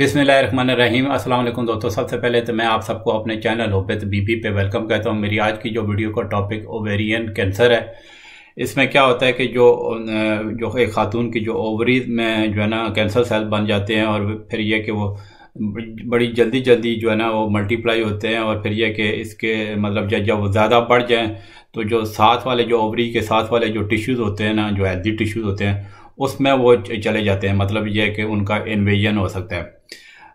बिसमीम अल्लाम दोस्तों सबसे पहले तो मैं आप सबको अपने चैनल बी पी पे वेलकम कहता हूँ मेरी आज की जो वीडियो का टॉपिक ओवेरियन कैंसर है इसमें क्या होता है कि जो जो एक खातून की जो ओवरीज में जो है ना कैंसर सेल बन जाते हैं और फिर यह कि वो बड़ी जल्दी जल्दी जो है ना वो मल्टीप्लाई होते हैं और फिर यह कि इसके मतलब जब जब वो ज़्यादा बढ़ जाएँ तो जो साथ वाले जो ओवरी के साथ वाले जो टिश्यूज़ होते हैं ना जो हेल्दी टिश्यूज़ होते हैं उसमें वो चले जाते हैं मतलब यह कि उनका इन्वेजन हो सकता है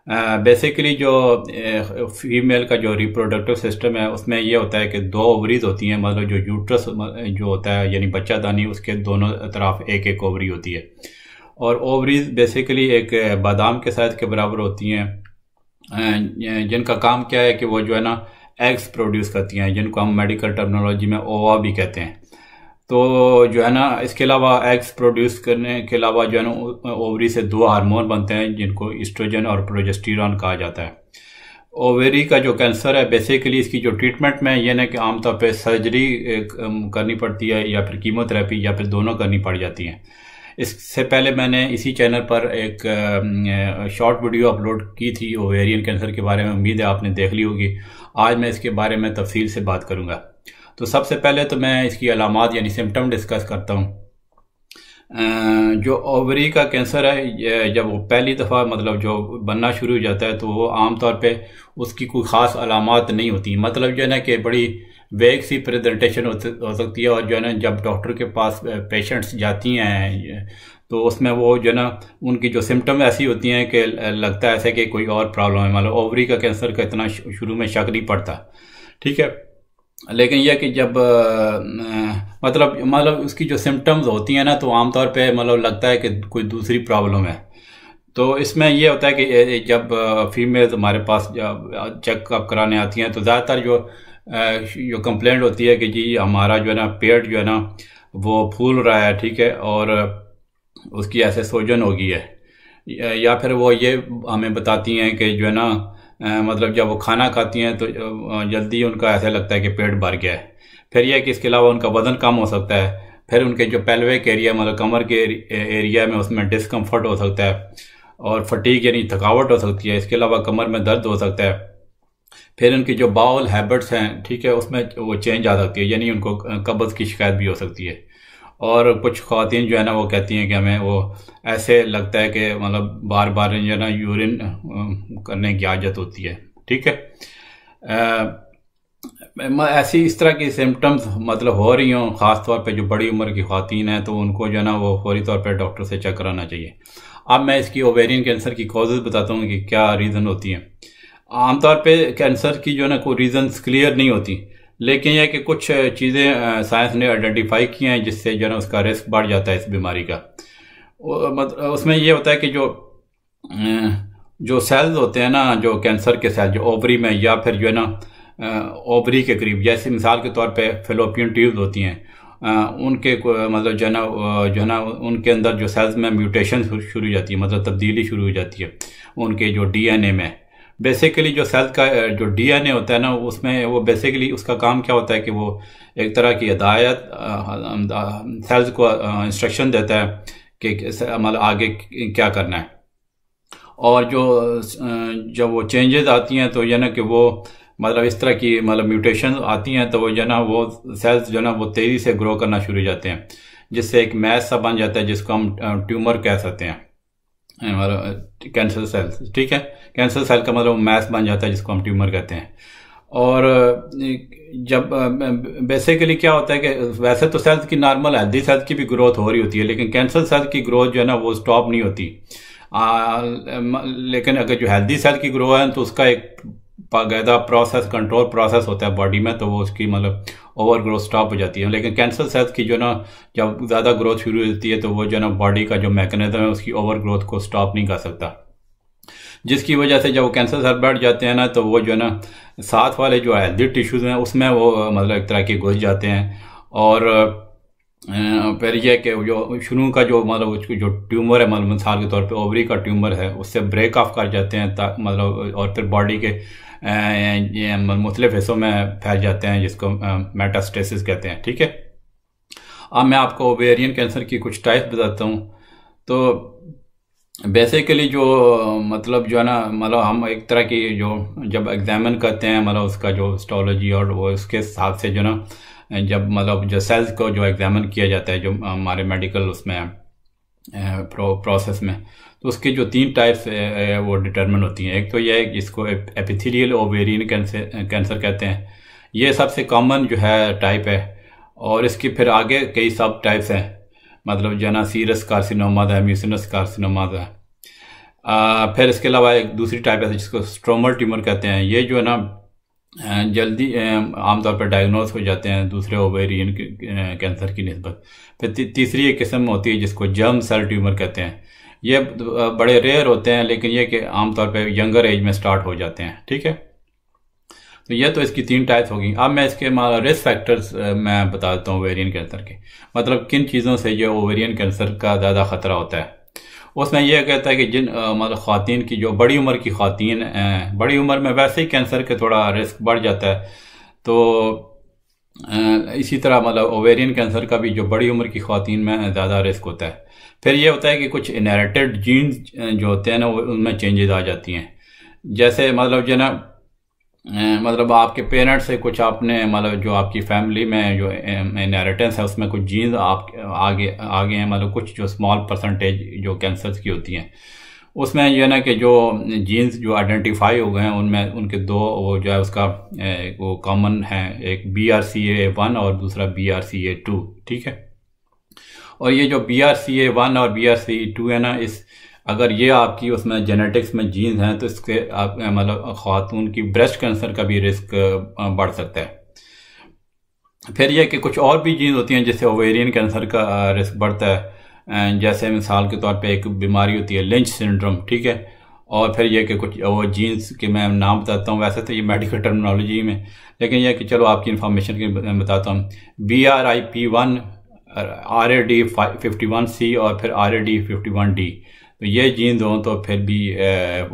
बेसिकली जो फीमेल का जो रिप्रोडक्टिव सिस्टम है उसमें ये होता है कि दो ओवरीज होती हैं मतलब जो यूट्रस जो होता है यानी बच्चा दानी उसके दोनों तरफ एक एक ओवरी होती है और ओवरीज बेसिकली एक बादाम के साथ के बराबर होती हैं जिनका काम क्या है कि वो जो है ना एग्स प्रोड्यूस करती हैं जिनको हम मेडिकल टर्मनोलॉजी में ओवा भी कहते हैं तो जो है ना इसके अलावा एग्स प्रोड्यूस करने के अलावा जो है ना ओवरी से दो हार्मोन बनते हैं जिनको इस्ट्रोजन और प्रोजेस्टिरन कहा जाता है ओवेरी का जो कैंसर है बेसिकली इसकी जो ट्रीटमेंट में ये ना कि आमतौर पर सर्जरी करनी पड़ती है या फिर कीमोथेरेपी या फिर दोनों करनी पड़ जाती हैं इससे पहले मैंने इसी चैनल पर एक शॉर्ट वीडियो अपलोड की थी ओवेरियन कैंसर के बारे में उम्मीद है आपने देख ली होगी आज मैं इसके बारे में तफसील से बात करूँगा तो सबसे पहले तो मैं इसकी अलामत यानी सिम्टम डिस्कस करता हूँ जो ओवरी का कैंसर है जब वो पहली दफ़ा मतलब जो बनना शुरू हो जाता है तो वो आम तौर पे उसकी कोई ख़ास अलामत नहीं होती मतलब जो है ना कि बड़ी वेग सी प्रेजेंटेशन हो सकती है और जो है ना जब डॉक्टर के पास पेशेंट्स जाती हैं तो उसमें वो जो है ना उनकी जो सिम्टम ऐसी होती हैं कि लगता है ऐसे कि कोई और प्रॉब्लम है मतलब ओवरी का कैंसर का इतना शुरू में शक नहीं पड़ता ठीक है लेकिन यह कि जब आ, मतलब मतलब उसकी जो सिम्टम्स होती हैं ना तो आमतौर पे मतलब लगता है कि कोई दूसरी प्रॉब्लम है तो इसमें यह होता है कि जब फीमेल्स हमारे पास चेकअप कराने आती हैं तो ज़्यादातर जो जो कंप्लेंट होती है कि जी हमारा जो है ना पेट जो है ना वो फूल रहा है ठीक है और उसकी ऐसे सोजन होगी है या फिर वो ये हमें बताती हैं कि जो है ना मतलब जब वो खाना खाती हैं तो जल्दी उनका ऐसा लगता है कि पेट भर गया है फिर यह कि इसके अलावा उनका वज़न कम हो सकता है फिर उनके जो पेल्विक एरिया मतलब कमर के एरिया में उसमें डिस्कम्फर्ट हो सकता है और फटीक यानी थकावट हो सकती है इसके अलावा कमर में दर्द हो सकता है फिर उनकी जो बाउल हैबिट्स हैं ठीक है उसमें वो चेंज आ सकती है यानी उनको कब्ज़ की शिकायत भी हो सकती है और कुछ खातन जो है ना वो कहती हैं कि हमें वो ऐसे लगता है कि मतलब बार बार जो है ना यूरिन करने की आदत होती है ठीक है आ, ऐसी इस तरह की सिम्टम्स मतलब हो रही हों ख़ास तौर पे जो बड़ी उम्र की खातन हैं तो उनको जो है ना वो फौरी तौर पे डॉक्टर से चेक कराना चाहिए अब मैं इसकी ओवेरियन कैंसर की कॉजेज़ बताता हूँ कि क्या रीज़न होती हैं आमतौर पे कैंसर की जो है ना कोई रीज़न्स क्लियर नहीं होती लेकिन यह कि कुछ चीज़ें साइंस ने आइडेंटिफाई की हैं जिससे जो है ना उसका रिस्क बढ़ जाता है इस बीमारी का उसमें यह होता है कि जो जो सेल्स होते हैं ना जो कैंसर के सेल जो ओवरी में या फिर जो है ना ओवरी के करीब जैसे मिसाल के तौर पे फेलोपियन ट्यूब होती हैं उनके मतलब जो है ना जो है ना उनके अंदर जो सेल्स में म्यूटेशन शुरू हो जाती है मतलब तब्दीली शुरू हो जाती है उनके जो डीएनए में बेसिकली जो सेल का जो डीएनए होता है ना उसमें वो बेसिकली उसका काम क्या होता है कि वो एक तरह की हदायत सेल्स को इंस्ट्रक्शन देता है कि मतलब आगे क्या करना है और जो जब वो चेंजेस आती हैं तो यह ना कि वो मतलब इस तरह की मतलब म्यूटेशन आती हैं तो वो जो ना वो सेल्स जो ना वो तेज़ी से ग्रो करना शुरू हो जाते हैं जिससे एक मैस सा बन जाता है जिसको हम ट्यूमर कह सकते हैं हमारा कैंसर सेल्स ठीक है कैंसर सेल का मतलब मैथ बन जाता है जिसको हम ट्यूमर कहते हैं और जब बेसिकली क्या होता है कि वैसे तो सेल्स की नॉर्मल हेल्दी सेल्स की भी ग्रोथ हो रही होती है लेकिन कैंसर सेल की ग्रोथ जो है ना वो स्टॉप नहीं होती आ, लेकिन अगर जो हेल्दी सेल की ग्रोथ है तो उसका एक बाकायदा प्रोसेस कंट्रोल प्रोसेस होता है बॉडी में तो वो उसकी मतलब ओवर ग्रोथ स्टॉप हो जाती है लेकिन कैंसर सेल्स की जो ना जब ज़्यादा ग्रोथ शुरू होती है तो वो जो ना बॉडी का जो मैकेनिज्म है उसकी ओवर ग्रोथ को स्टॉप नहीं कर सकता जिसकी वजह से जब वो कैंसर सेल बैठ जाते हैं ना तो वो जो है ना साथ वाले जो हेल्दी टिश्यूज़ हैं उसमें वो मतलब एक तरह के घुस जाते हैं और फिर यह कि जो शुरू का जो मतलब जो ट्यूमर है मतलब मिसाल के तौर पे ओवरी का ट्यूमर है उससे ब्रेक ऑफ कर जाते हैं मतलब और फिर बॉडी के मुख्तलिफ हिस्सों में फैल जाते हैं जिसको मेटास्टेसिस कहते हैं ठीक है अब मैं आपको ओवेरियन कैंसर की कुछ टाइप बताता हूँ तो बेसिकली जो मतलब जो है ना मतलब हम एक तरह की जो जब एग्जामिन करते हैं मतलब उसका जो स्टोलॉजी और वो उसके हिसाब से जो ना जब मतलब जो सेल्स को जो एग्जामिन किया जाता है जो हमारे मेडिकल उसमें प्रो, प्रोसेस में तो उसके जो तीन टाइप्स वो डिटर्मिन होती हैं एक तो यह है जिसको एपिथेलियल ओवेरियन कैंसर कैंसर कहते हैं ये सबसे कॉमन जो है टाइप है और इसके फिर आगे कई सब टाइप्स हैं मतलब जना सीरस कार्सिनोमाज है म्यूसिनस कार्सिनोमाज है आ, फिर इसके अलावा एक दूसरी टाइप है जिसको स्ट्रोमल ट्यूमर कहते हैं ये जो है ना जल्दी आमतौर पर डायग्नोज हो जाते हैं दूसरे ओवेरियन कैंसर की नस्बत फिर ती, तीसरी एक किस्म होती है जिसको जर्म सेल ट्यूमर कहते हैं ये बड़े रेयर होते हैं लेकिन ये कि आमतौर पे यंगर एज में स्टार्ट हो जाते हैं ठीक है तो ये तो इसकी तीन टाइप्स होगी अब मैं इसके रिस्क फैक्टर्स मैं बता देता हूँ ओवेरियन कैंसर के मतलब किन चीज़ों से ये ओवेरियन कैंसर का ज़्यादा ख़तरा होता है उसमें यह कहता है कि जिन मतलब खातन की जो बड़ी उम्र की ख़वान बड़ी उम्र में वैसे ही कैंसर के थोड़ा रिस्क बढ़ जाता है तो इसी तरह मतलब ओवेरियन कैंसर का भी जो बड़ी उम्र की खातन में ज़्यादा रिस्क होता है फिर ये होता है कि कुछ इनहेरिटेड जीन्स जो होते हैं ना उनमें चेंजेस आ जाती हैं जैसे मतलब जो ना मतलब आपके पेरेंट्स से कुछ आपने मतलब जो आपकी फैमिली में जो इनहेरिटेंस है उसमें कुछ जीन्स आप आगे आगे हैं मतलब कुछ जो स्मॉल परसेंटेज जो कैंसर की होती हैं उसमें यह ना कि जो जीन्स जो आइडेंटिफाई हो गए हैं उनमें उनके दो वो जो है उसका वो कॉमन है एक B R C A one और दूसरा B R C A two ठीक है और ये जो B R C A one और B R C A two है ना इस अगर ये आपकी उसमें जेनेटिक्स में जीन्स हैं तो इसके आप मतलब ख़ातून की ब्रेस्ट कैंसर का भी रिस्क बढ़ सकता है फिर यह कि कुछ और भी जीन्स होती हैं जैसे ओवेरियन कैंसर का रिस्क बढ़ता है जैसे मिसाल के तौर पे एक बीमारी होती है लिंच सिंड्रोम ठीक है और फिर यह कि कुछ वो जीन्स के मैं नाम बताता हूँ वैसे तो ये मेडिकल टर्मिनोलॉजी में लेकिन यह कि चलो आपकी इन्फॉर्मेशन के बताता हूँ B R I P one R A D fifty one C और फिर R A D fifty one D तो ये जीन दो तो फिर भी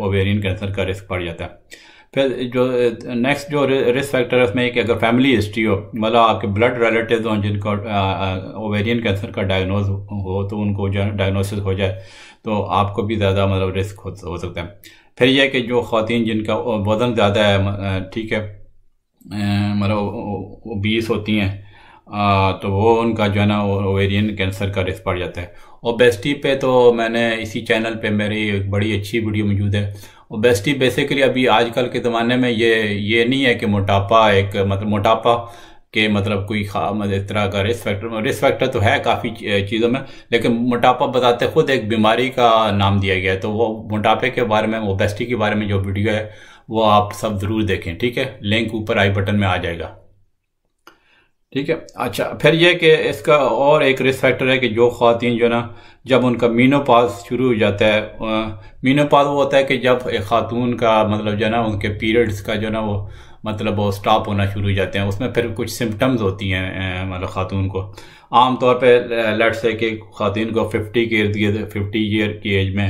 ओवेरियन eh, कैंसर का रिस्क बढ़ जाता है फिर जो नेक्स्ट जो रिस्क फैक्टर है उसमें एक अगर फैमिली हिस्ट्री हो मतलब आपके ब्लड रिलेटिव हों जिनको ओवेरियन कैंसर का डायग्नोज हो तो उनको डायग्नोसिस हो जाए तो आपको भी ज़्यादा मतलब रिस्क हो, हो सकता है फिर यह कि जो खातन जिनका वज़न ज़्यादा है ठीक है मतलब बीस होती हैं तो वो उनका जो है ना ओवेरियन कैंसर का रिस्क पड़ जाता है और बेस्टी पे तो मैंने इसी चैनल पे मेरी एक बड़ी अच्छी वीडियो मौजूद है ओबेसिटी बेसिकली अभी आजकल के ज़माने में ये ये नहीं है कि मोटापा एक मतलब मोटापा के मतलब कोई खा मतलब इस तरह का रिस्क फैक्टर रिस्क फैक्टर तो है काफ़ी चीज़ों में लेकिन मोटापा बताते खुद एक बीमारी का नाम दिया गया है तो वो मोटापे के बारे में ओबेसिटी के बारे में जो वीडियो है वो आप सब ज़रूर देखें ठीक है लिंक ऊपर आई बटन में आ जाएगा ठीक है अच्छा फिर यह कि इसका और एक रिस्क फैक्टर है कि जो खातन जो ना जब उनका मीनो पास शुरू हो जाता है मीनो पास वो होता है कि जब एक खातून का मतलब जो है ना उनके पीरियड्स का जो ना वो मतलब वो स्टॉप होना शुरू हो जाते हैं उसमें फिर कुछ सिम्टम्स होती हैं मतलब ख़ातून को आम तौर लट्स है कि खातन को फिफ्टी के इर्द गिर्द फिफ्टी ईयर की एज में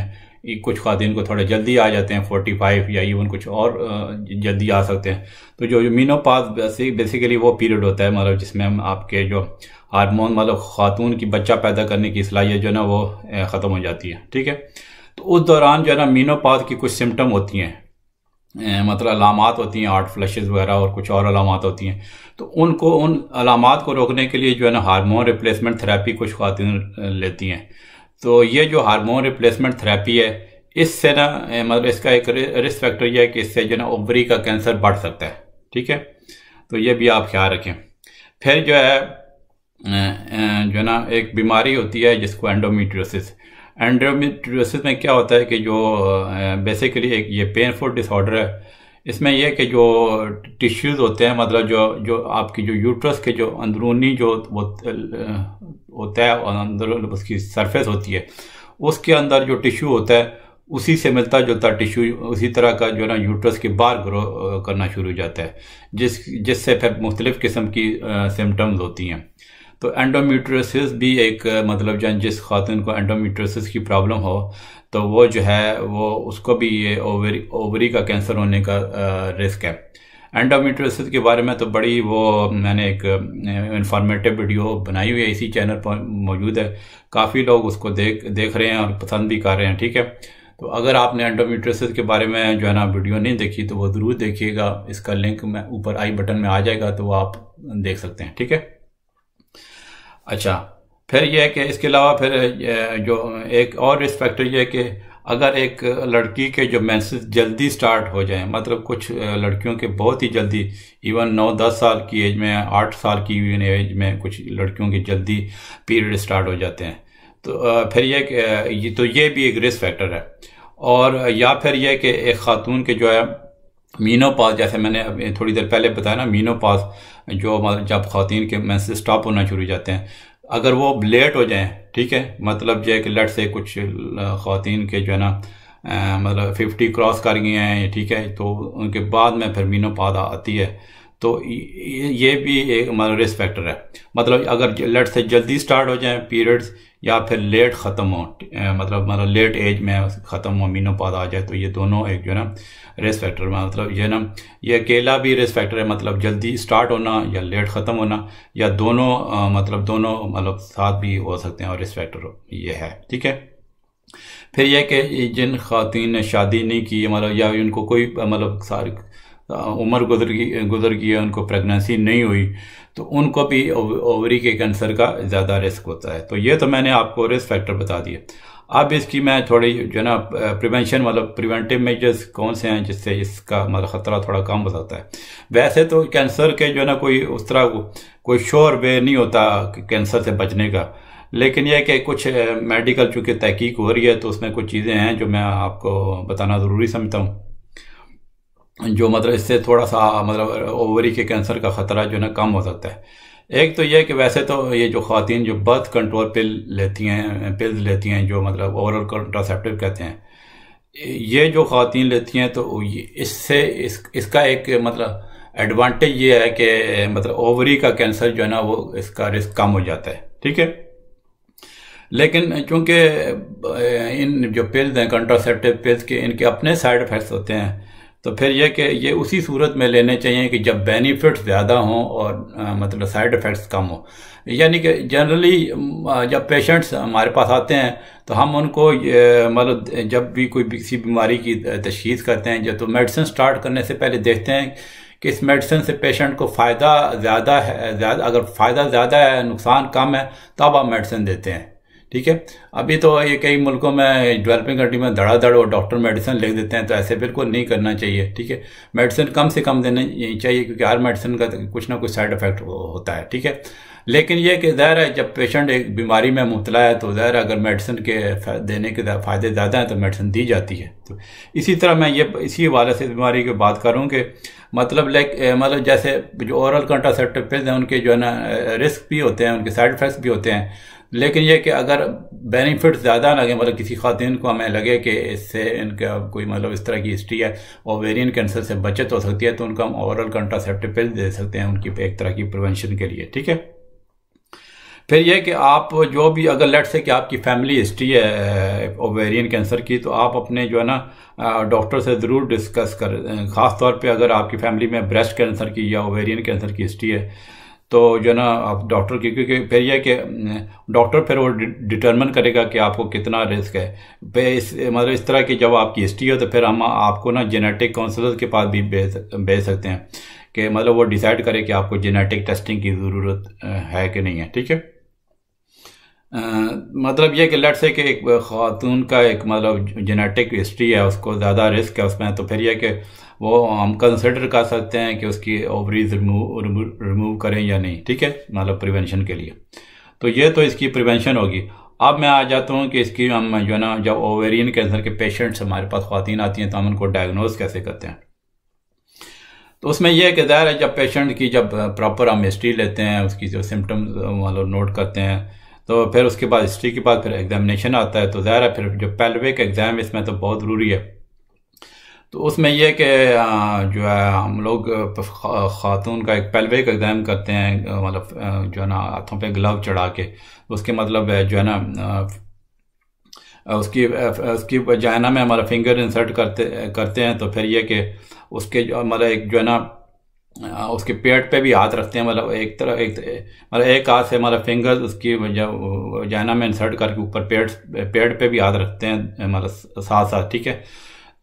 कुछ खातन को थोड़ा जल्दी आ जाते हैं फोर्टी फाइव या इवन कुछ और जल्दी आ सकते हैं तो जो मीनो पास बेसिकली वो पीरियड होता है मतलब जिसमें हम आपके जो हारमोन मतलब खातून की बच्चा पैदा करने की सलाहियत जो है ना वो ख़त्म हो जाती है ठीक है तो उस दौरान जो है ना मीनो पास की कुछ सिम्टम होती हैं मतलब अलामत होती हैं आर्ट फ्लशेज़ वगैरह और कुछ और अलामत होती हैं तो उनको उन अलामत को रोकने के लिए जो है ना हारमोन रिप्लेसमेंट थेरेपी कुछ खातन लेती हैं तो ये जो हार्मोन रिप्लेसमेंट थेरेपी है इससे ना मतलब इसका एक रिस्क फैक्टर यह है कि इससे जो ना ओवरी का कैंसर बढ़ सकता है ठीक है तो ये भी आप ख्याल रखें फिर जो है जो ना एक बीमारी होती है जिसको एंडोमीट्रोसिस एंडोमीट्रोसिस में क्या होता है कि जो बेसिकली एक ये पेनफुल डिसऑर्डर है इसमें यह कि जो टिश्यूज़ होते हैं मतलब जो जो आपकी जो यूट्रस के जो अंदरूनी जो वो होता है और अंदर मतलब उसकी सरफेस होती है उसके अंदर जो टिश्यू होता है उसी से मिलता जुलता टिश्यू उसी तरह का जो है ना यूट्रस के बाहर ग्रो करना शुरू हो जाता है जिस जिससे फिर मुख्तलिफ़ किस्म की सिम्टम्स होती हैं तो एंडोमीट्रोसिस भी एक मतलब जन जिस खातन को एंडोमीट्रोसिस की प्रॉब्लम हो तो वो जो है वो उसको भी ये ओवरी ओवरी का कैंसर होने का रिस्क है एंडोमीट्रोसिस के बारे में तो बड़ी वो मैंने एक इंफॉर्मेटिव वीडियो बनाई हुई है इसी चैनल पर मौजूद है काफ़ी लोग उसको देख देख रहे हैं और पसंद भी कर रहे हैं ठीक है तो अगर आपने एंडोमीट्रोसिस के बारे में जो है ना वीडियो नहीं देखी तो वो ज़रूर देखिएगा इसका लिंक मैं ऊपर आई बटन में आ जाएगा तो वो आप देख सकते हैं ठीक है अच्छा फिर यह है कि इसके अलावा फिर जो एक और रिस्क फैक्टर यह है कि अगर एक लड़की के जो मैसेज जल्दी स्टार्ट हो जाए मतलब कुछ लड़कियों के बहुत ही जल्दी इवन नौ दस साल की एज में आठ साल की इवन एज में कुछ लड़कियों के जल्दी पीरियड स्टार्ट हो जाते हैं तो फिर यह तो ये भी एक रिस्क फैक्टर है और या फिर यह कि एक ख़ातून के जो है मीनो पास जैसे मैंने अभी थोड़ी देर पहले बताया ना मीनो पास जो जब खातन के से स्टॉप होना शुरू हो जाते हैं अगर वो लेट हो जाएँ ठीक है मतलब जो है कि लट से कुछ खातन के जो है ना मतलब फिफ्टी क्रॉस कर गए हैं ठीक है तो उनके बाद में फिर मीनो पाद आती है तो ये भी एक रिस्क फैक्टर है मतलब अगर लेट से जल्दी स्टार्ट हो जाए पीरियड्स या फिर लेट ख़त्म हो मतलब मतलब लेट एज में ख़त्म हो मीनो आ जाए तो ये दोनों एक जो है ना रिस्क फैक्टर में मतलब ये ना ये अकेला भी रिस्क फैक्टर है मतलब जल्दी स्टार्ट होना या लेट ख़त्म होना या दोनों मतलब दोनों मतलब साथ भी हो सकते हैं और रिस्क फैक्टर ये है ठीक है फिर यह कि जिन खातन ने शादी नहीं की मतलब या उनको कोई मतलब सारी उम्र गुजर गई गुजर गई है उनको प्रेगनेंसी नहीं हुई तो उनको भी ओवरी के कैंसर का ज़्यादा रिस्क होता है तो ये तो मैंने आपको रिस्क फैक्टर बता दिए अब इसकी मैं थोड़ी जो ना प्रिवेंशन मतलब प्रिवेंटिव मेजर्स कौन से हैं जिससे इसका मतलब ख़तरा थोड़ा कम हो सकता है वैसे तो कैंसर के जो ना कोई उस तरह कोई शोर वे नहीं होता कैंसर से बचने का लेकिन यह कि कुछ मेडिकल चूँकि तहकीक हो रही है तो उसमें कुछ चीज़ें हैं जो मैं आपको बताना ज़रूरी समझता हूँ जो मतलब इससे थोड़ा सा मतलब ओवरी के कैंसर का ख़तरा जो है कम हो सकता है एक तो यह कि वैसे तो ये जो खातन जो बर्थ कंट्रोल पिल लेती हैं पिल्स लेती हैं जो मतलब ओवरऑल कंट्रासेप्टिव कहते हैं ये जो खातन लेती हैं तो इससे इस इसका एक मतलब एडवांटेज ये है कि मतलब ओवरी का कैंसर जो है ना वो इसका रिस्क कम हो जाता है ठीक है लेकिन चूंकि इन जो पिल्स हैं कंट्रासेप्टिव पिल्स के इनके अपने साइड इफ़ेक्ट्स होते हैं तो फिर यह कि ये उसी सूरत में लेने चाहिए कि जब बेनिफिट्स ज़्यादा हों और आ, मतलब साइड इफ़ेक्ट्स कम हो यानी कि जनरली जब पेशेंट्स हमारे पास आते हैं तो हम उनको मतलब जब भी कोई किसी बीमारी की तशीस करते हैं जब तो मेडिसिन स्टार्ट करने से पहले देखते हैं कि इस मेडिसिन से पेशेंट को फ़ायदा ज़्यादा है ज़्यादा अगर फ़ायदा ज़्यादा है नुकसान कम है तब आप मेडिसिन देते हैं ठीक है अभी तो ये कई मुल्कों में डेवलपिंग कंट्री में धड़ाधड़ और डॉक्टर मेडिसिन लिख देते हैं तो ऐसे बिल्कुल नहीं करना चाहिए ठीक है मेडिसिन कम से कम देने चाहिए क्योंकि हर मेडिसिन का तो कुछ ना कुछ साइड इफेक्ट होता है ठीक है लेकिन यह कि ज़ाहिर है जब पेशेंट एक बीमारी में मुबला है तो ज़ाहिर अगर मेडिसिन के देने के फ़ायदे ज़्यादा हैं तो मेडिसिन दी जाती है तो इसी तरह मैं ये इसी हवाले से बीमारी की बात करूँ कि मतलब लाइक मतलब जैसे जो ओरल कंट्रासेप्टिव पिल्स हैं उनके जो है ना रिस्क भी होते हैं उनके साइड इफ़ेक्ट्स भी होते हैं लेकिन यह कि अगर बेनिफिट ज़्यादा लगे मतलब किसी खातन को हमें लगे कि इससे इनका कोई मतलब इस तरह की हिस्ट्री है ओवेरियन कैंसर से बचत हो सकती है तो उनको हम ओवरऑल कंट्रासेप्टिव पिल दे सकते हैं उनकी एक तरह की प्रिवेंशन के लिए ठीक है फिर यह कि आप जो भी अगर लेट से कि आपकी फैमिली हिस्ट्री है ओवेरियन कैंसर की तो आप अपने जो है ना डॉक्टर से ज़रूर डिस्कस कर ख़ास तौर पे अगर आपकी फैमिली में ब्रेस्ट कैंसर की या ओवेरियन कैंसर की हिस्ट्री है तो जो ना आप डॉक्टर की क्योंकि फिर यह कि डॉक्टर फिर वो डिटरमिन करेगा कि आपको कितना रिस्क है इस मतलब इस तरह की जब आपकी हिस्ट्री हो तो फिर हम आपको ना जेनेटिक काउंसलर के पास भी भेज सकते हैं कि मतलब वो डिसाइड करे कि आपको जेनेटिक टेस्टिंग की ज़रूरत है कि नहीं है ठीक है मतलब ये कि लट से कि एक खातून का एक मतलब जेनेटिक हिस्ट्री है उसको ज़्यादा रिस्क है उसमें तो फिर यह कि वो हम कंसिडर कर सकते हैं कि उसकी ओवरीज रिमूव रिमूव करें या नहीं ठीक है मतलब प्रिवेंशन के लिए तो ये तो इसकी प्रिवेंशन होगी अब मैं आ जाता हूँ कि इसकी हम जो है ना जब ओवेरियन कैंसर के पेशेंट्स हमारे पास खातन आती हैं तो हम उनको डायग्नोज कैसे करते हैं तो उसमें यह है कि ज़ाहिर है जब पेशेंट की जब प्रॉपर हम हिस्ट्री लेते हैं उसकी जो सिम्टम्स मतलब नोट करते हैं तो फिर उसके बाद हिस्ट्री के बाद फिर एग्जामिनेशन आता है तो ज़ाहिर है फिर जो पेल्विक एग्ज़ाम इसमें तो बहुत ज़रूरी है तो उसमें यह कि जो है हम लोग ख़ातून का एक पेल्विक एग्ज़ाम करते हैं मतलब जो है ना हाथों पे ग्लव चढ़ा के उसके मतलब जो है ना उसकी उसकी जाना में हमारा फिंगर इंसर्ट करते करते हैं तो फिर यह कि उसके मतलब एक जो है ना हाँ, उसके पेट पे भी हाथ रखते हैं मतलब एक तरह एक मतलब एक हाथ से मतलब फिंगर्स उसकी जाना में इंसर्ट करके ऊपर पेट पेट पे भी हाथ रखते हैं मतलब साथ साथ ठीक है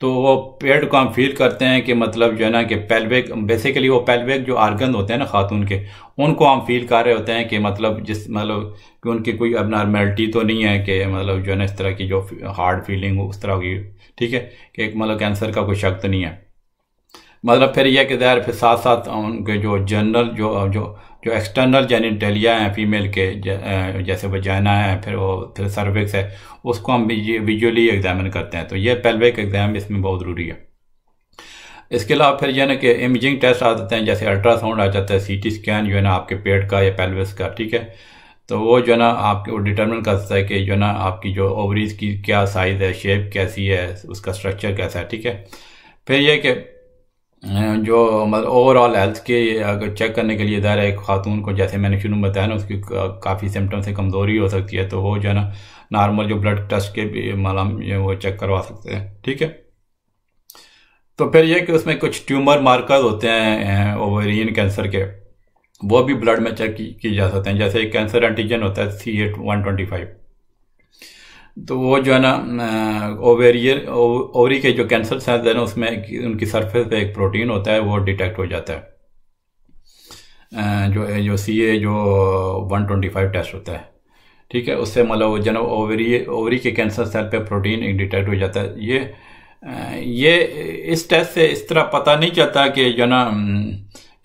तो वो पेट को हम फील करते हैं कि मतलब जो है ना कि पेल्विक बेसिकली वो पेल्विक जो आर्गन होते हैं ना खातून के उनको हम फील कर रहे होते हैं कि मतलब जिस मतलब कि उनकी कोई अबनॉर्मेलिटी तो नहीं है कि मतलब जो है ना इस तरह की जो हार्ड फीलिंग हो उस तरह की ठीक है कि एक मतलब कैंसर का कोई शक तो नहीं है मतलब फिर यह कि ज़ाहिर फिर साथ साथ उनके जो जनरल जो जो जो एक्सटर्नल जेनिटेलिया हैं फीमेल के जैसे वो जैना है फिर वो फिर सर्विक्स है उसको हम विजुअली एग्जामिन करते हैं तो ये पेल्विक एग्ज़ाम इसमें बहुत ज़रूरी है इसके अलावा फिर यह ना कि इमेजिंग टेस्ट आ जाते हैं जैसे अल्ट्रासाउंड आ जाता है सीटी स्कैन जो है ना आपके पेट का या पेल्विस का ठीक है तो वो जो है ना आपके वो डिटर्मिन सकता है कि जो है ना आपकी जो ओवरीज की क्या साइज़ है शेप कैसी है उसका स्ट्रक्चर कैसा है ठीक है फिर यह कि जो मतलब ओवरऑल हेल्थ के अगर चेक करने के लिए दायरा एक खातून को जैसे मैंने शुरू में बताया ना उसकी काफ़ी सिम्टम से कमज़ोरी हो सकती है तो वो जो है ना नॉर्मल जो ब्लड टेस्ट के भी मतलब वो चेक करवा सकते हैं ठीक है तो फिर ये कि उसमें कुछ ट्यूमर मार्कर होते हैं ओवेरियन कैंसर के वो भी ब्लड में चेक किए जा सकते हैं जैसे एक कैंसर एंटीजन होता है C A one twenty five तो वो जो है ना ओवेरियर ओवरी के जो कैंसर सेल्स है ना उसमें उनकी सरफेस पे एक प्रोटीन होता है वो डिटेक्ट हो जाता है जो जो सी ए जो 125 टेस्ट होता है ठीक है उससे मतलब जो ओवरी ओवरी के कैंसर सेल पे प्रोटीन एक डिटेक्ट हो जाता है ये ये इस टेस्ट से इस तरह पता नहीं चलता कि जो ना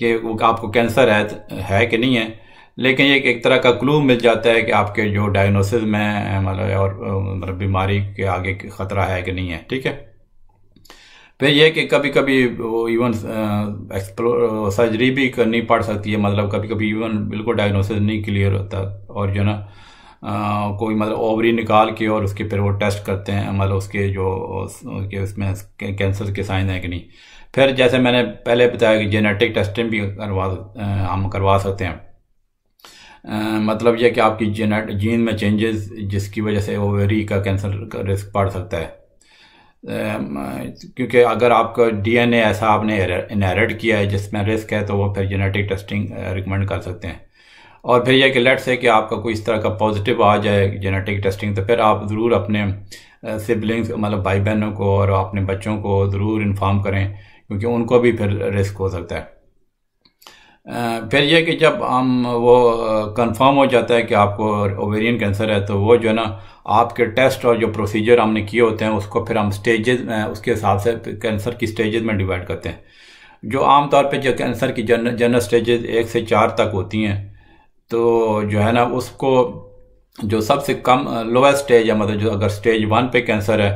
कि आपको कैंसर है है कि नहीं है लेकिन एक एक तरह का क्लू मिल जाता है कि आपके जो डायग्नोसिस में मतलब और मतलब बीमारी के आगे खतरा है कि नहीं है ठीक है फिर यह कि कभी कभी वो इवन एक्सप्लोर सर्जरी भी करनी पड़ सकती है मतलब कभी कभी इवन बिल्कुल डायग्नोसिस नहीं क्लियर होता और जो ना कोई मतलब ओवरी निकाल के और उसके फिर वो टेस्ट करते हैं मतलब उसके जो उसके उसमें कैंसर के साइन है कि नहीं फिर जैसे मैंने पहले बताया कि जेनेटिक टेस्टिंग भी करवा हम करवा सकते हैं मतलब यह कि आपकी जेनेट जीन में चेंजेस जिसकी वजह से ओवरी का कैंसर का रिस्क बढ़ सकता है क्योंकि अगर आपका डीएनए ऐसा आपने इनहेरिट किया है जिसमें रिस्क है तो वो फिर जेनेटिक टेस्टिंग रिकमेंड कर सकते हैं और फिर यह कि लेट्स है कि आपका कोई इस तरह का पॉजिटिव आ जाए जेनेटिक टेस्टिंग तो फिर आप ज़रूर अपने सिबलिंग्स मतलब भाई बहनों को और अपने बच्चों को ज़रूर इन्फॉर्म करें क्योंकि उनको भी फिर रिस्क हो सकता है फिर यह कि जब हम वो कंफर्म हो जाता है कि आपको ओवेरियन कैंसर है तो वो जो है ना आपके टेस्ट और जो प्रोसीजर हमने किए होते हैं उसको फिर हम स्टेजेस में उसके हिसाब से कैंसर की स्टेजेस में डिवाइड करते हैं जो आम तौर पे जो कैंसर की जनरल जनरल स्टेजेस एक से चार तक होती हैं तो जो है ना उसको जो सबसे कम लोएस्ट स्टेज है मतलब जो अगर स्टेज वन पे कैंसर है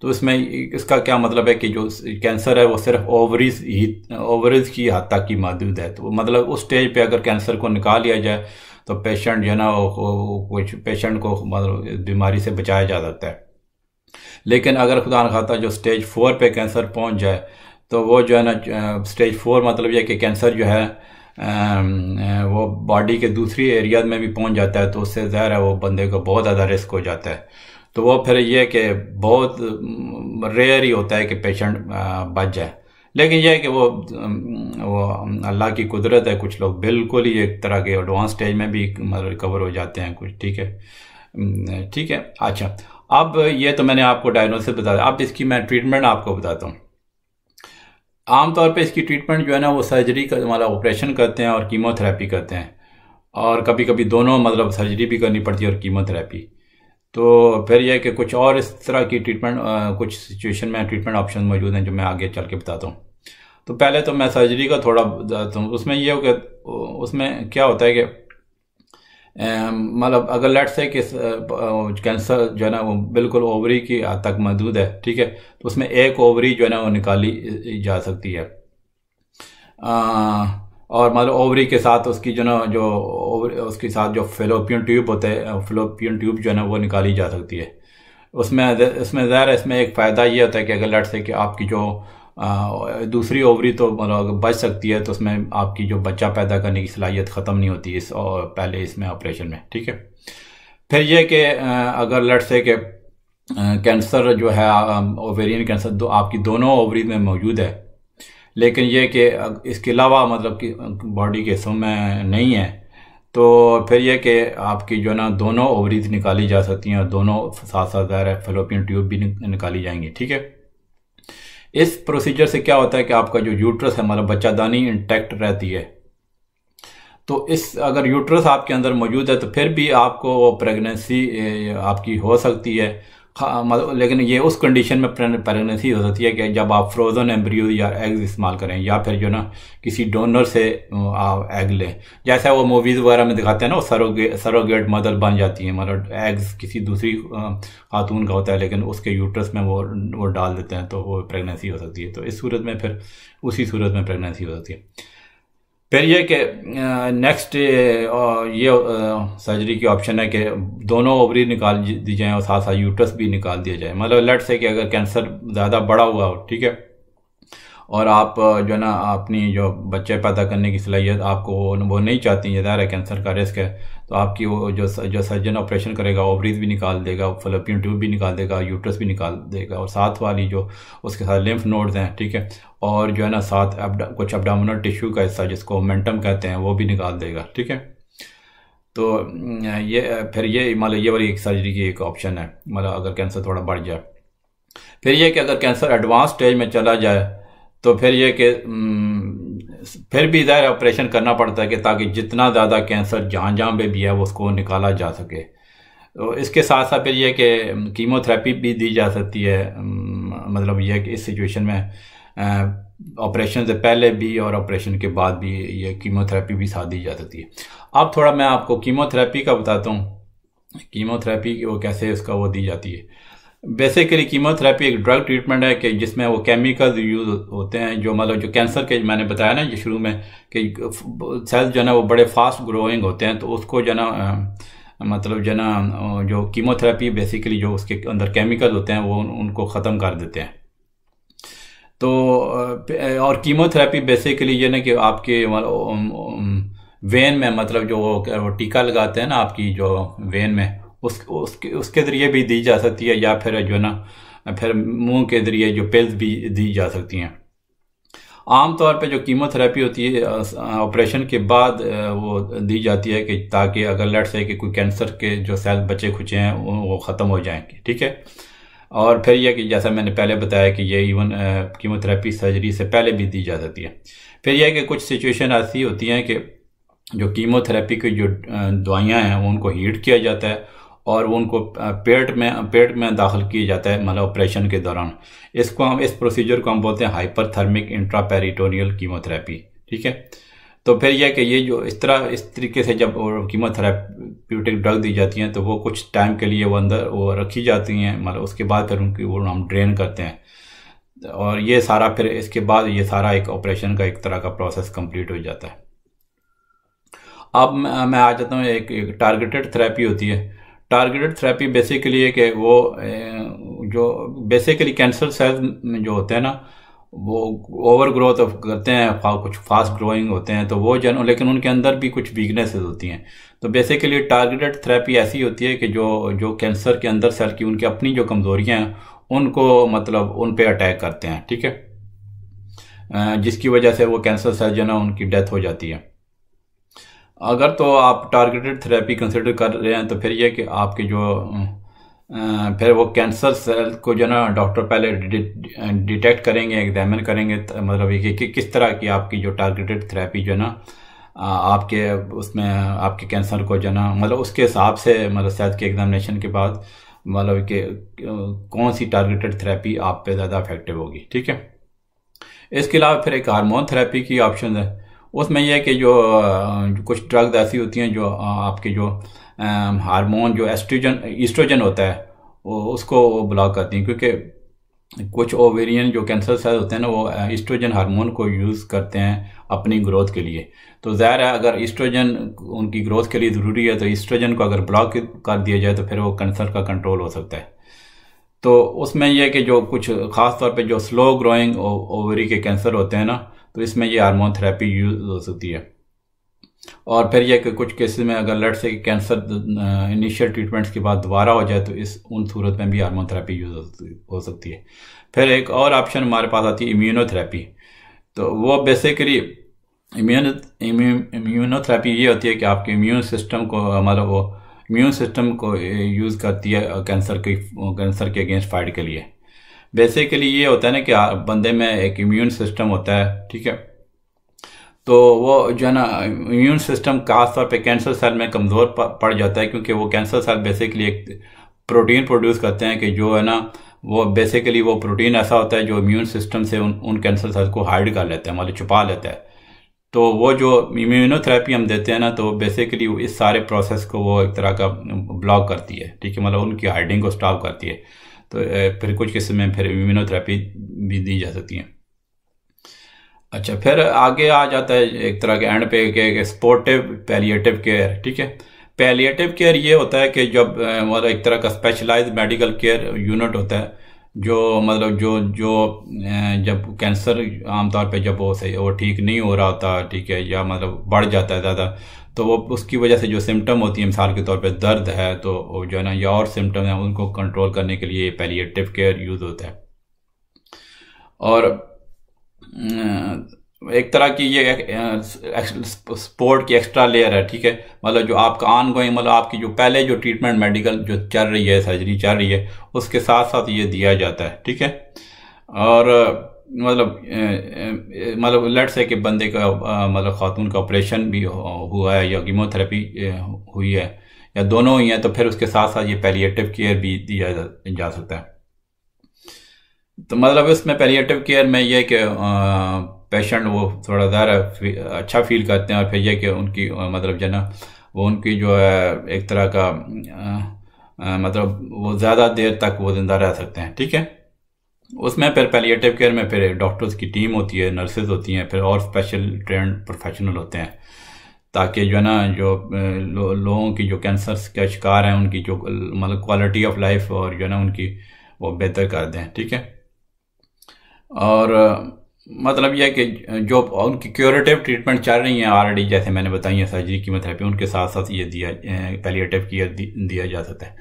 तो इसमें इसका क्या मतलब है कि जो कैंसर है वो सिर्फ ओवरीज ही ओवरीज की हद तक ही मौजूद है तो मतलब उस स्टेज पे अगर कैंसर को निकाल लिया जाए तो पेशेंट जो है ना कुछ पेशेंट को मतलब बीमारी से बचाया जा सकता है लेकिन अगर खुदा खाता जो स्टेज फोर पे कैंसर पहुंच जाए तो वो जो है ना स्टेज फोर मतलब यह कि कैंसर जो है वो बॉडी के दूसरी एरियाज में भी पहुंच जाता है तो उससे ज़ाहिर है वो बंदे को बहुत ज़्यादा रिस्क हो जाता है तो वो फिर ये कि बहुत रेयर ही होता है कि पेशेंट बच जाए लेकिन यह है कि वो वो अल्लाह की कुदरत है कुछ लोग बिल्कुल ही एक तरह के एडवांस स्टेज में भी रिकवर मतलब हो जाते हैं कुछ ठीक है ठीक है अच्छा अब ये तो मैंने आपको डायग्नोसिस बताया अब इसकी मैं ट्रीटमेंट आपको बताता हूँ आमतौर पे इसकी ट्रीटमेंट जो है ना वो सर्जरी का मतलब ऑपरेशन करते हैं और कीमोथेरेपी करते हैं और कभी कभी दोनों मतलब सर्जरी भी करनी पड़ती है और कीमोथेरेपी तो फिर यह कि कुछ और इस तरह की ट्रीटमेंट कुछ सिचुएशन में ट्रीटमेंट ऑप्शन मौजूद हैं जो मैं आगे चल के बताता हूँ तो पहले तो मैं सर्जरी का थोड़ा बताता हूँ उसमें ये हो कि उसमें क्या होता है कि मतलब अगर लेट से कि कैंसर जो है ना वो बिल्कुल ओवरी की हद तक महदूद है ठीक है तो उसमें एक ओवरी जो है ना वो निकाली जा सकती है आ, और मतलब ओवरी के साथ उसकी जो ना जो उसके साथ जो फेलोपियन ट्यूब होते हैं फेलोपियन ट्यूब जो है ना वो निकाली जा सकती है उसमें इसमें ज़ाहिर है इसमें एक फ़ायदा ये होता है कि अगर लट से कि आपकी जो आ, दूसरी ओवरी तो मतलब बच सकती है तो उसमें आपकी जो बच्चा पैदा करने की सलाहियत ख़त्म नहीं होती इस और पहले इसमें ऑपरेशन में ठीक है फिर यह कि अगर लट से कि कैंसर जो है ओवेरियन कैंसर दो आपकी दोनों ओवरी में मौजूद है लेकिन ये कि इसके अलावा मतलब कि बॉडी के हिस्सों में नहीं है तो फिर यह कि आपकी जो है ना दोनों ओवरीज निकाली जा सकती हैं और दोनों साथ साथ ज़ाहिर है फेलोपियन ट्यूब भी निकाली जाएंगी ठीक है इस प्रोसीजर से क्या होता है कि आपका जो यूट्रस है मतलब बच्चादानी इंटैक्ट रहती है तो इस अगर यूट्रस आपके अंदर मौजूद है तो फिर भी आपको प्रेगनेंसी आपकी हो सकती है हाँ, लेकिन ये उस कंडीशन में प्रेगनेंसी हो सकती है कि जब आप फ्रोज़न एम्ब्रियो या एग्ज इस्तेमाल करें या फिर जो ना किसी डोनर से आप एग लें जैसा वो मूवीज़ वगैरह में दिखाते हैं ना वो सरोगे सरोगेट मदर बन जाती हैं मतलब एग्स किसी दूसरी खातून का होता है लेकिन उसके यूट्रस में वो वो डाल देते हैं तो वो प्रेगनेंसी हो सकती है तो इस सूरत में फिर उसी सूरत में प्रेगनेंसी हो सकती है फिर ये कि नेक्स्ट ये सर्जरी की ऑप्शन है कि दोनों ओवरी निकाल दी जाएँ और साथ साथ यूट्रस भी निकाल दिया जाए मतलब लट से कि अगर कैंसर ज़्यादा बड़ा हुआ हो ठीक है और आप जो है ना अपनी जो बच्चे पैदा करने की सलाहियत आपको वो नहीं चाहती है ज़ाहिर है कैंसर का रिस्क है तो आपकी वो जो जो सर्जन ऑपरेशन करेगा ओवरीज भी निकाल देगा फलोपियन ट्यूब भी निकाल देगा यूट्रस भी निकाल देगा और साथ वाली जो उसके साथ लिम्फ नोड्स हैं ठीक है और जो है ना साथ कुछ अपडामिनल टिश्यू का हिस्सा जिसको मैंटम कहते हैं वो भी निकाल देगा ठीक है तो ये फिर ये मतलब ये वाली एक सर्जरी की एक ऑप्शन है मतलब अगर कैंसर थोड़ा बढ़ जाए फिर यह कि अगर कैंसर एडवांस स्टेज में चला जाए तो फिर ये कि फिर भी ज़ाहिर ऑपरेशन करना पड़ता है कि ताकि जितना ज़्यादा कैंसर जहाँ जहाँ पे भी है उसको निकाला जा सके तो इसके साथ साथ फिर यह कि कीमोथेरेपी भी दी जा सकती है मतलब यह कि इस सिचुएशन में ऑपरेशन से पहले भी और ऑपरेशन के बाद भी ये कीमोथेरेपी भी साथ दी जा सकती है अब थोड़ा मैं आपको कीमोथेरेपी का बताता हूँ कीमोथेरेपी वो कैसे उसका वो दी जाती है बेसिकली कीमोथेरेपी एक ड्रग ट्रीटमेंट है कि जिसमें वो केमिकल यूज होते हैं जो मतलब जो कैंसर के मैंने बताया ना शुरू में कि सेल्स जो है ना वो बड़े फास्ट ग्रोइंग होते हैं तो उसको जो है ना मतलब जो ना जो कीमोथेरेपी बेसिकली जो उसके अंदर केमिकल होते हैं वो उनको ख़त्म कर देते हैं तो और कीमोथेरेपी बेसिकली ये ना कि आपके वेन में मतलब जो वो टीका लगाते हैं ना आपकी जो वेन में उस उसके उसके ज़रिए भी दी जा सकती है या फिर जो है ना फिर मुंह के ज़रिए जो पेल्स भी दी जा सकती हैं आम तौर पे जो कीमोथेरेपी होती है ऑपरेशन के बाद वो दी जाती है कि ताकि अगर लट से कि कोई कैंसर के जो सेल बचे खुचे हैं वो ख़त्म हो जाएंगे ठीक है और फिर यह कि जैसा मैंने पहले बताया कि ये इवन कीमोथेरेपी सर्जरी से पहले भी दी जा सकती है फिर यह कि कुछ सिचुएशन ऐसी होती हैं कि जो कीमोथेरेपी की जो दवाइयाँ हैं उनको हीट किया जाता है और वो उनको पेट में पेट में दाखिल किया जाता है मतलब ऑपरेशन के दौरान इसको हम इस प्रोसीजर को हम बोलते हैं हाइपरथर्मिक इंट्रापेरिटोनियल कीमोथेरेपी ठीक है तो फिर यह कि ये जो इस तरह इस तरीके से जब कीमोथेराप्यूटिक ड्रग दी जाती हैं तो वो कुछ टाइम के लिए वो अंदर वो रखी जाती हैं मतलब उसके बाद फिर उनकी वो हम ड्रेन करते हैं और ये सारा फिर इसके बाद ये सारा एक ऑपरेशन का एक तरह का प्रोसेस कंप्लीट हो जाता है अब मैं आ जाता हूँ एक, एक टारगेटेड थेरेपी होती है टारगेटेड थेरेपी बेसिकली एक है वो जो बेसिकली कैंसर सेल जो होते हैं ना वो ओवर ग्रोथ करते हैं कुछ फास्ट ग्रोइंग होते हैं तो वो जन लेकिन उनके अंदर भी कुछ वीकनेसेस होती हैं तो बेसिकली टारगेटेड थेरेपी ऐसी होती है कि जो जो कैंसर के अंदर सेल की उनकी अपनी जो कमज़ोरियाँ हैं उनको मतलब उन पर अटैक करते हैं ठीक है जिसकी वजह से वो कैंसर सेल जो है ना उनकी डेथ हो जाती है अगर तो आप टारगेटेड थेरेपी कंसिडर कर रहे हैं तो फिर यह कि आपके जो फिर वो कैंसर सेल को जो ना डॉक्टर पहले डिटेक्ट करेंगे एग्जामिन करेंगे तो मतलब ये कि किस तरह की आपकी जो टारगेटेड थेरेपी जो ना आपके उसमें आपके कैंसर को जो ना मतलब उसके हिसाब से मतलब सेहत के एग्जामिनेशन के बाद मतलब कि कौन सी टारगेटेड थेरेपी आप पे ज़्यादा इफेक्टिव होगी ठीक है इसके अलावा फिर एक हारमोन थेरेपी की ऑप्शन है उसमें यह है कि जो कुछ ड्रग्स ऐसी होती हैं जो आपके जो हार्मोन जो एस्ट्रोजन ईस्ट्रोजन होता है उसको ब्लॉक करती हैं क्योंकि कुछ ओवेरियन जो कैंसर सेल होते हैं ना वो ईस्ट्रोजन हार्मोन को यूज़ करते हैं अपनी ग्रोथ के लिए तो ज़ाहिर है अगर ईस्ट्रोजन उनकी ग्रोथ के लिए ज़रूरी है तो ईस्ट्रोजन को अगर ब्लॉक कर दिया जाए तो फिर वो कैंसर का कंट्रोल हो सकता है तो उसमें यह कि जो कुछ ख़ास तौर पे जो स्लो ग्रोइंग ओवरी के कैंसर होते हैं ना तो इसमें ये हार्मोन थेरेपी यूज हो सकती है और फिर यह कुछ केसेस में अगर लट से कैंसर इनिशियल ट्रीटमेंट्स के बाद दोबारा हो जाए तो इस उन सूरत में भी हार्मोन थेरेपी यूज हो सकती है फिर एक और ऑप्शन हमारे पास आती है इम्यूनोथेरेपी तो वो बेसिकली इम्यून इम्यूनोथेरेपी ये होती है कि आपके इम्यून सिस्टम को हमारा वो इम्यून सिस्टम को यूज़ करती है कैंसर के कैंसर के अगेंस्ट फाइट के लिए बेसिकली ये होता है ना कि बंदे में एक इम्यून सिस्टम होता है ठीक है तो वो जो है ना इम्यून सिस्टम खासतौर पर कैंसर सेल में कमज़ोर पड़ जाता है क्योंकि वो कैंसर सेल बेसिकली एक प्रोटीन प्रोड्यूस करते हैं कि जो है ना वो बेसिकली वो प्रोटीन ऐसा होता है जो इम्यून सिस्टम से उन उन कैंसर सेल को हाइड कर लेते हैं मतलब छुपा लेता है तो वो जो इम्यूनोथेरेपी हम देते हैं ना तो बेसिकली इस सारे प्रोसेस को वो एक तरह का ब्लॉक करती है ठीक है मतलब उनकी हाइडिंग को स्टॉप करती है तो फिर कुछ किस्म में फिर इम्यूनोथेरेपी भी दी जा सकती है अच्छा फिर आगे आ जाता है एक तरह के एंड पे के सपोर्टिव पैलिएटिव केयर ठीक है पैलिएटिव केयर ये होता है कि जब मतलब एक तरह का स्पेशलाइज मेडिकल केयर यूनिट होता है जो मतलब जो जो जब कैंसर आमतौर पे जब वो सही वो ठीक नहीं हो रहा होता ठीक है या मतलब बढ़ जाता है ज़्यादा तो वो उसकी वजह से जो सिम्टम होती है मिसाल के तौर पे दर्द है तो जो है ना या और सिम्टम है उनको कंट्रोल करने के लिए पैलिएटिव केयर यूज़ होता है और एक तरह की ये स्पोर्ट की एक्स्ट्रा लेयर है ठीक है मतलब जो आपका आन गोइंग मतलब आपकी जो पहले जो ट्रीटमेंट मेडिकल जो चल रही है सर्जरी चल रही है उसके साथ साथ ये दिया जाता है ठीक है और मतलब मतलब लट है कि बंदे का मतलब खातून का ऑपरेशन भी हुआ है या कीमोथेरेपी हुई है या दोनों ही हैं तो फिर उसके साथ साथ ये पैलिएटिव केयर भी दिया जा सकता है तो मतलब इसमें पैलिएटिव केयर में यह कि पेशेंट वो थोड़ा ज़्यादा अच्छा फील करते हैं और फिर यह कि उनकी मतलब जो वो उनकी जो है एक तरह का आ, आ, मतलब वो ज़्यादा देर तक वो ज़िंदा रह सकते हैं ठीक है उसमें फिर पैलिएटिव केयर में फिर डॉक्टर्स की टीम होती है नर्सेज होती हैं फिर और स्पेशल ट्रेंड प्रोफेशनल होते हैं ताकि जो है ना जो लोगों की जो कैंसर के शिकार हैं उनकी जो मतलब क्वालिटी ऑफ लाइफ और जो है ना उनकी वो बेहतर कर दें ठीक है और मतलब यह कि जो उनकी क्योरेटिव ट्रीटमेंट चल रही हैं ऑलरेडी जैसे मैंने बताई मतलब है सर्जरी कीमोथेरेपी उनके साथ साथ ये दिया पैलिएटिव केयर दिया जा सकता है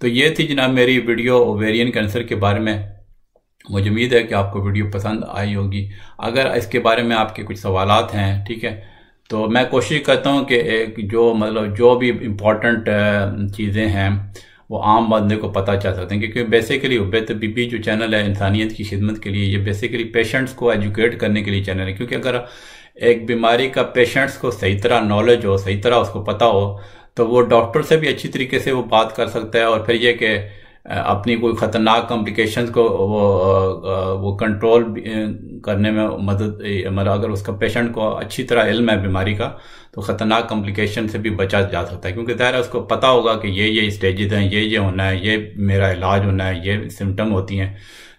तो ये थी जनाब मेरी वीडियो ओवेरियन कैंसर के बारे में मुझे उम्मीद है कि आपको वीडियो पसंद आई होगी अगर इसके बारे में आपके कुछ सवाल हैं ठीक है तो मैं कोशिश करता हूँ कि एक जो मतलब जो भी इम्पोर्टेंट चीज़ें हैं वो आम बंदे को पता चल सकते हैं क्योंकि बेसिकली उबैत बीबी जो चैनल है इंसानियत की खिदमत के लिए ये बेसिकली पेशेंट्स को एजुकेट करने के लिए चैनल है क्योंकि अगर एक बीमारी का पेशेंट्स को सही तरह नॉलेज हो सही तरह उसको पता हो तो वो डॉक्टर से भी अच्छी तरीके से वो बात कर सकता है और फिर यह कि अपनी कोई ख़तरनाक कॉम्प्लिकेशंस को वो वो कंट्रोल करने में मदद मतलब अगर उसका पेशेंट को अच्छी तरह इल्म है बीमारी का तो ख़तरनाक कॉम्प्लिकेशन से भी बचा जा सकता है क्योंकि ज़ाहिर उसको पता होगा कि ये ये स्टेजेस हैं ये ये होना है ये मेरा इलाज होना है ये सिम्टम होती हैं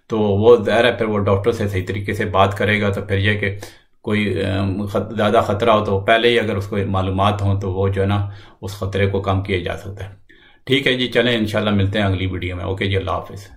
तो वो ज़ाहिर है फिर वो डॉक्टर से सही तरीके से बात करेगा तो फिर यह कि कोई ज़्यादा ख़तरा हो तो पहले ही अगर उसको मालूम हों तो वो जो है ना उस ख़तरे को कम किया जा सकता है ठीक है जी चलें इंशाल्लाह मिलते हैं अगली वीडियो में ओके जी अल्लाह हाफिज़